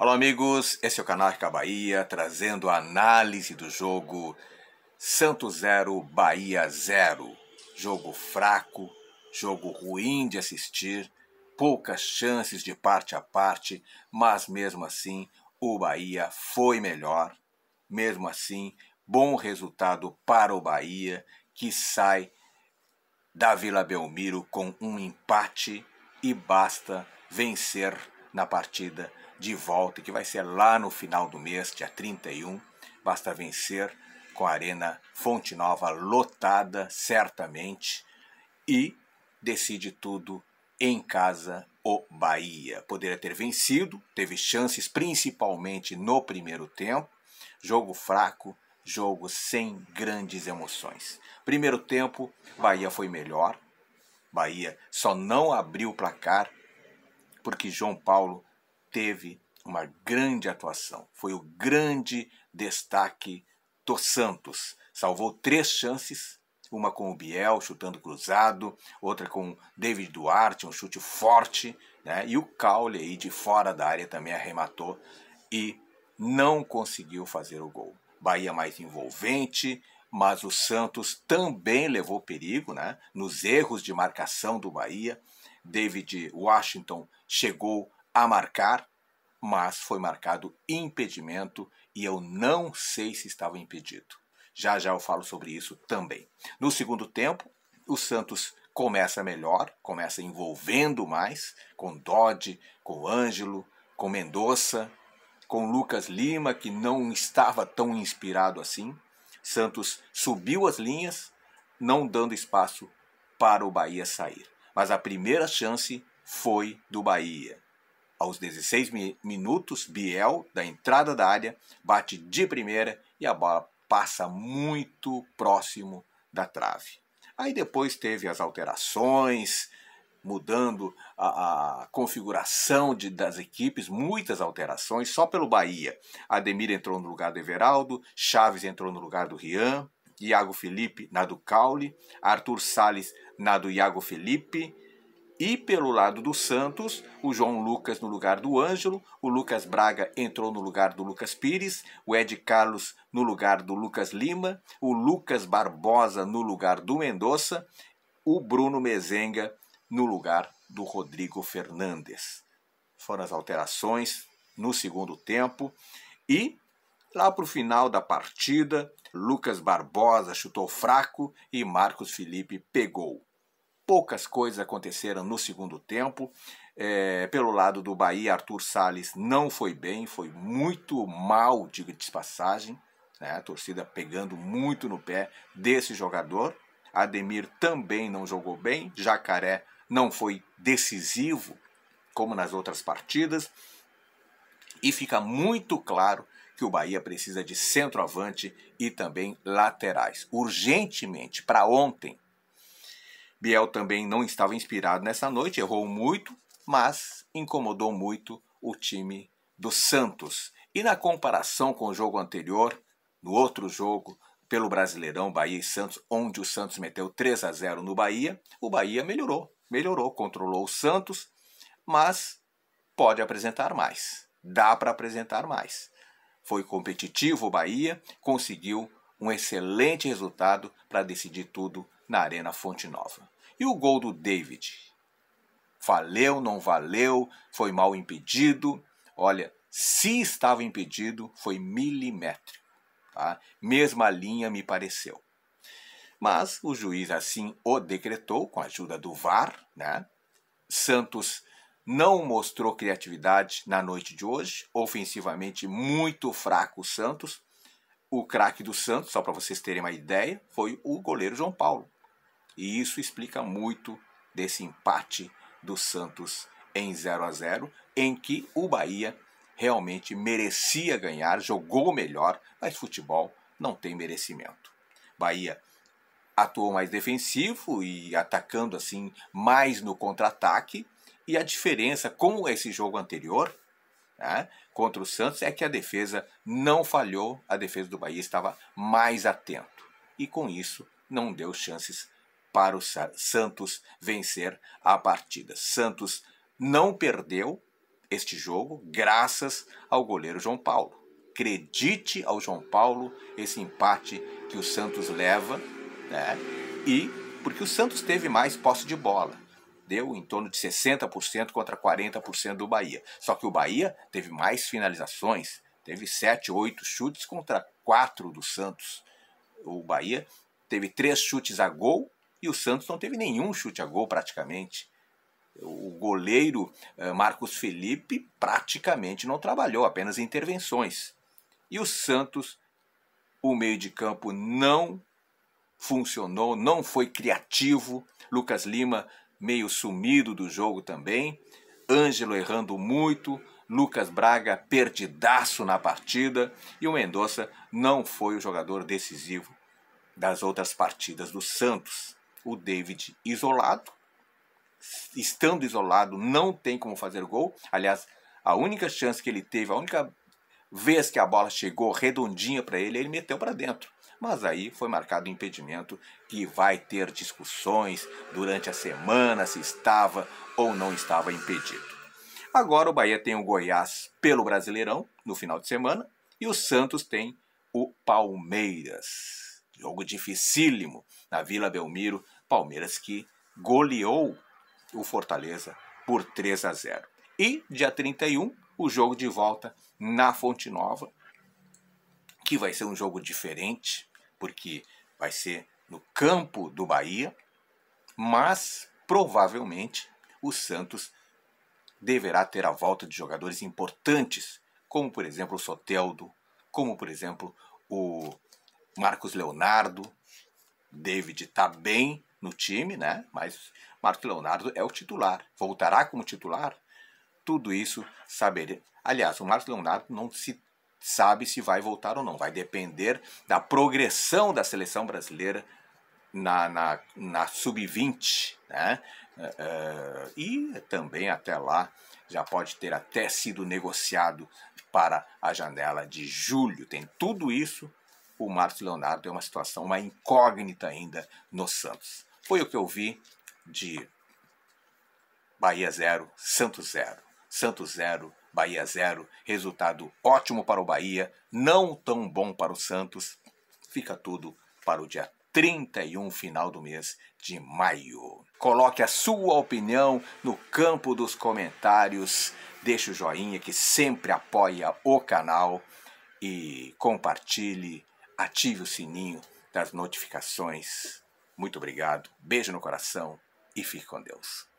Alô, amigos, esse é o canal Arca Bahia trazendo a análise do jogo Santos 0 Bahia 0. Jogo fraco, jogo ruim de assistir, poucas chances de parte a parte, mas mesmo assim o Bahia foi melhor. Mesmo assim, bom resultado para o Bahia que sai da Vila Belmiro com um empate e basta vencer na partida de volta, que vai ser lá no final do mês, dia 31. Basta vencer com a Arena Fonte Nova lotada, certamente, e decide tudo em casa o Bahia. Poderia ter vencido, teve chances principalmente no primeiro tempo. Jogo fraco, jogo sem grandes emoções. Primeiro tempo, Bahia foi melhor. Bahia só não abriu o placar porque João Paulo teve uma grande atuação. Foi o grande destaque do Santos. Salvou três chances, uma com o Biel chutando cruzado, outra com David Duarte, um chute forte, né? E o Caule aí de fora da área também arrematou e não conseguiu fazer o gol. Bahia mais envolvente, mas o Santos também levou perigo, né? Nos erros de marcação do Bahia, David Washington chegou a marcar, mas foi marcado impedimento e eu não sei se estava impedido. Já já eu falo sobre isso também. No segundo tempo, o Santos começa melhor, começa envolvendo mais com Dodge, com Ângelo, com Mendonça, com Lucas Lima, que não estava tão inspirado assim. Santos subiu as linhas, não dando espaço para o Bahia sair. Mas a primeira chance foi do Bahia. Aos 16 mi minutos, Biel, da entrada da área, bate de primeira e a bola passa muito próximo da trave. Aí depois teve as alterações, mudando a, a configuração de, das equipes, muitas alterações, só pelo Bahia. Ademir entrou no lugar do Everaldo, Chaves entrou no lugar do Rian, Iago Felipe na do Caule, Arthur Salles na do Iago Felipe, e pelo lado do Santos, o João Lucas no lugar do Ângelo, o Lucas Braga entrou no lugar do Lucas Pires, o Ed Carlos no lugar do Lucas Lima, o Lucas Barbosa no lugar do Mendonça, o Bruno Mezenga no lugar do Rodrigo Fernandes. Foram as alterações no segundo tempo e lá para o final da partida, Lucas Barbosa chutou fraco e Marcos Felipe pegou. Poucas coisas aconteceram no segundo tempo. É, pelo lado do Bahia, Arthur Salles não foi bem, foi muito mal, de passagem. Né? A torcida pegando muito no pé desse jogador. Ademir também não jogou bem. Jacaré não foi decisivo, como nas outras partidas. E fica muito claro que o Bahia precisa de centroavante e também laterais. Urgentemente, para ontem, Biel também não estava inspirado nessa noite, errou muito, mas incomodou muito o time do Santos. E na comparação com o jogo anterior, no outro jogo, pelo Brasileirão, Bahia e Santos, onde o Santos meteu 3 a 0 no Bahia, o Bahia melhorou, melhorou, controlou o Santos, mas pode apresentar mais. Dá para apresentar mais. Foi competitivo o Bahia, conseguiu um excelente resultado para decidir tudo na Arena Fonte Nova. E o gol do David? Valeu, não valeu? Foi mal impedido? Olha, se estava impedido, foi milimétrico. Tá? Mesma linha me pareceu. Mas o juiz assim o decretou, com a ajuda do VAR. Né? Santos não mostrou criatividade na noite de hoje. Ofensivamente, muito fraco o Santos. O craque do Santos, só para vocês terem uma ideia, foi o goleiro João Paulo. E isso explica muito desse empate do Santos em 0 a 0, em que o Bahia realmente merecia ganhar, jogou melhor, mas futebol não tem merecimento. Bahia atuou mais defensivo e atacando assim mais no contra-ataque, e a diferença com esse jogo anterior, né, contra o Santos é que a defesa não falhou, a defesa do Bahia estava mais atento. E com isso não deu chances para o Santos vencer a partida. Santos não perdeu este jogo graças ao goleiro João Paulo. Acredite ao João Paulo esse empate que o Santos leva, né? E porque o Santos teve mais posse de bola. Deu em torno de 60% contra 40% do Bahia. Só que o Bahia teve mais finalizações, teve 7, 8 chutes contra 4 do Santos. O Bahia teve 3 chutes a gol e o Santos não teve nenhum chute a gol praticamente. O goleiro eh, Marcos Felipe praticamente não trabalhou, apenas intervenções. E o Santos, o meio de campo não funcionou, não foi criativo. Lucas Lima meio sumido do jogo também. Ângelo errando muito, Lucas Braga perdidaço na partida e o Mendonça não foi o jogador decisivo das outras partidas do Santos o David isolado. Estando isolado, não tem como fazer gol. Aliás, a única chance que ele teve, a única vez que a bola chegou redondinha para ele, ele meteu para dentro. Mas aí foi marcado um impedimento que vai ter discussões durante a semana se estava ou não estava impedido. Agora o Bahia tem o Goiás pelo Brasileirão no final de semana e o Santos tem o Palmeiras. Jogo dificílimo na Vila Belmiro. Palmeiras que goleou o Fortaleza por 3 a 0. E dia 31, o jogo de volta na Fonte Nova, que vai ser um jogo diferente, porque vai ser no campo do Bahia, mas provavelmente o Santos deverá ter a volta de jogadores importantes, como por exemplo o Soteldo, como por exemplo o Marcos Leonardo, David está bem no time, né? Mas Marcos Leonardo é o titular. Voltará como titular? Tudo isso saber. Aliás, o Marcos Leonardo não se sabe se vai voltar ou não. Vai depender da progressão da seleção brasileira na, na, na sub-20, né? Uh, e também até lá já pode ter até sido negociado para a janela de julho. Tem tudo isso o Marcos Leonardo é uma situação, uma incógnita ainda no Santos. Foi o que eu vi de Bahia 0, Santos 0. Santos 0, Bahia 0. Resultado ótimo para o Bahia, não tão bom para o Santos. Fica tudo para o dia 31, final do mês de maio. Coloque a sua opinião no campo dos comentários. Deixe o joinha que sempre apoia o canal e compartilhe ative o sininho das notificações. Muito obrigado, beijo no coração e fique com Deus.